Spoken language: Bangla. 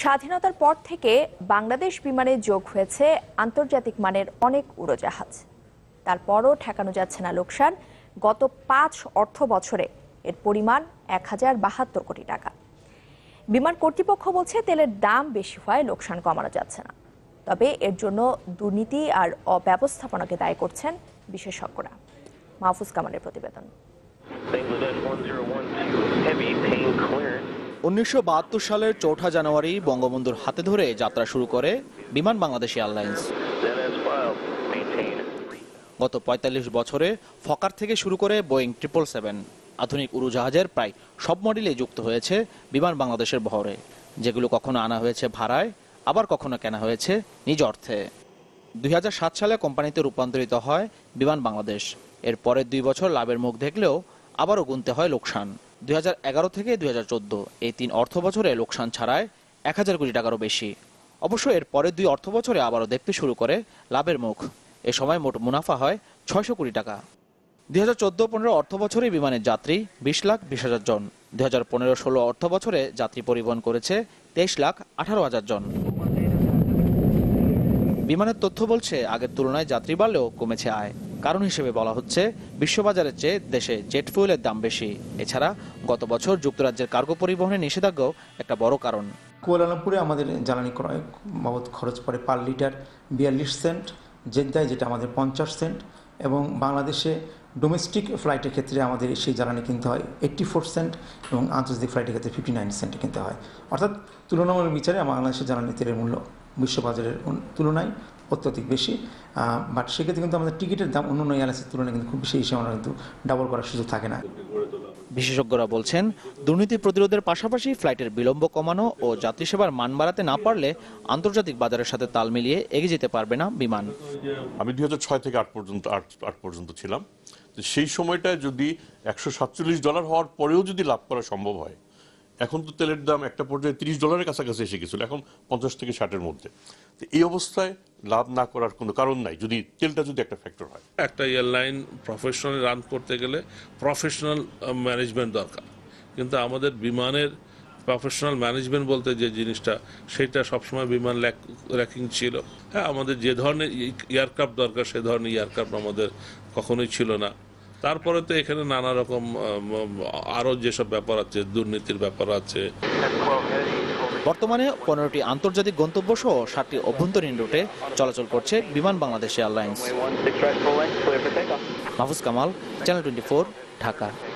স্বাধীনতার পর থেকে বাংলাদেশ বিমানে যোগ হয়েছে আন্তর্জাতিক মানের অনেক উড়োজাহাজ তারপরও ঠেকানো যাচ্ছে না লোকসান গত পাঁচ অর্থ বছরে এর পরিমাণ এক হাজার বাহাত্তর কোটি টাকা বিমান কর্তৃপক্ষ বলছে তেলের দাম বেশি হওয়ায় লোকসান কমানো যাচ্ছে না তবে এর জন্য দুর্নীতি আর অব্যবস্থাপনাকে দায়ী করছেন বিশেষজ্ঞরা মাহফুজ কামালের প্রতিবেদন উনিশশো সালের চৌঠা জানুয়ারি বঙ্গবন্ধুর হাতে ধরে যাত্রা শুরু করে বিমান বাংলাদেশ এয়ারলাইন্স গত ৪৫ বছরে ফকার থেকে শুরু করে বোয়িং ট্রিপল সেভেন আধুনিক উড়োজাহাজের প্রায় সব মডেলে যুক্ত হয়েছে বিমান বাংলাদেশের বহরে যেগুলো কখনো আনা হয়েছে ভাড়ায় আবার কখনো কেনা হয়েছে নিজ অর্থে দুই সালে কোম্পানিতে রূপান্তরিত হয় বিমান বাংলাদেশ এর পরের দুই বছর লাভের মুখ দেখলেও আবারও গুনতে হয় লোকসান দুই থেকে দুই এই তিন অর্থ বছরে লোকসান ছাড়ায় এক হাজার কোটি টাকারও বেশি অবশ্য এর পরের দুই অর্থ বছরে আবারও দেখতে শুরু করে লাভের মুখ এ সময় মোট মুনাফা হয় ছয়শো কোটি টাকা দুই হাজার চোদ্দো পনেরো অর্থ বছরে বিমানের যাত্রী বিশ লাখ বিশ হাজার জন দুই হাজার পনেরো ষোলো অর্থ বছরে যাত্রী পরিবহন করেছে তেইশ লাখ আঠারো হাজার জন বিমানের তথ্য বলছে আগের তুলনায় যাত্রী বাড়লেও কমেছে আয় কারণ হিসেবে বলা হচ্ছে বিশ্ববাজারের চেয়ে দেশে জেট ফুয়েলের দাম বেশি এছাড়া গত বছর যুক্তরাজ্যের কার্গো পরিবহনে নিষেধাজ্ঞাও একটা বড় কারণ কুয়ালালামপুরে আমাদের জ্বালানি ক্রয় বাবদ খরচ পড়ে পার লিটার বিয়াল্লিশ সেন্ট জেদ্দায় যেটা আমাদের পঞ্চাশ সেন্ট এবং বাংলাদেশে ডোমেস্টিক ফ্লাইটের ক্ষেত্রে আমাদের সেই জ্বালানি কিনতে হয় এইট্টি ফোর সেন্ট এবং আন্তর্জাতিক ফ্লাইটের ক্ষেত্রে ফিফটি নাইন সেন্টে কিনতে হয় অর্থাৎ তুলনামূলক বিচারে বাংলাদেশের জ্বালানি তেলের মূল্য বিশ্ববাজারের তুলনায় অত্যধিক বেশি বাট সেক্ষেত্রে কিন্তু আমাদের টিকিটের দাম অন্য অন্য এয়ারলাইন্সের তুলনায় কিন্তু খুব বেশি হিসেবে আমরা কিন্তু ডাবল করার সুযোগ থাকে না বিশেষজ্ঞরা বলছেন দুর্নীতি প্রতিরোধের পাশাপাশি ফ্লাইটের বিলম্ব কমানো ও যাত্রী সেবার মান বাড়াতে না পারলে আন্তর্জাতিক বাজারের সাথে তাল মিলিয়ে এগিয়ে যেতে পারবে না বিমান আমি দুই থেকে আট পর্যন্ত আট পর্যন্ত ছিলাম সেই সময়টা যদি একশো সাতচল্লিশ ডলার হওয়ার পরেও যদি লাভ করা সম্ভব হয় এখন তো তেলের দাম একটা পর্যায়ে তিরিশ ডলারের কাছাকাছি এসে গেছিল এখন পঞ্চাশ থেকে ষাটের মধ্যে তো এই অবস্থায় লাভ না করার কোনো কারণ নাই যদি তেলটা যদি একটা ফ্যাক্টর হয় একটা এয়ারলাইন প্রফেশনাল রান করতে গেলে প্রফেশনাল ম্যানেজমেন্ট uh, দরকার কিন্তু আমাদের বিমানের প্রফেশনাল ম্যানেজমেন্ট বলতে যে জিনিসটা সেটা সবসময় বিমান র্যাকিং ছিল হ্যাঁ আমাদের যে ধরনের এয়ারক্রাফট দরকার সে ধরনের এয়ারক্রাফট আমাদের কখনোই ছিল না তারপরে তো এখানে নানা রকম um, um, আরও যেসব ব্যাপার আছে দুর্নীতির ব্যাপার আছে বর্তমানে পনেরোটি আন্তর্জাতিক গন্তব্য সহ সাতটি অভ্যন্তরীণ রুটে চলাচল করছে Biman Bangladesh airlines Mahfuz Kamal channel twenty Dhaka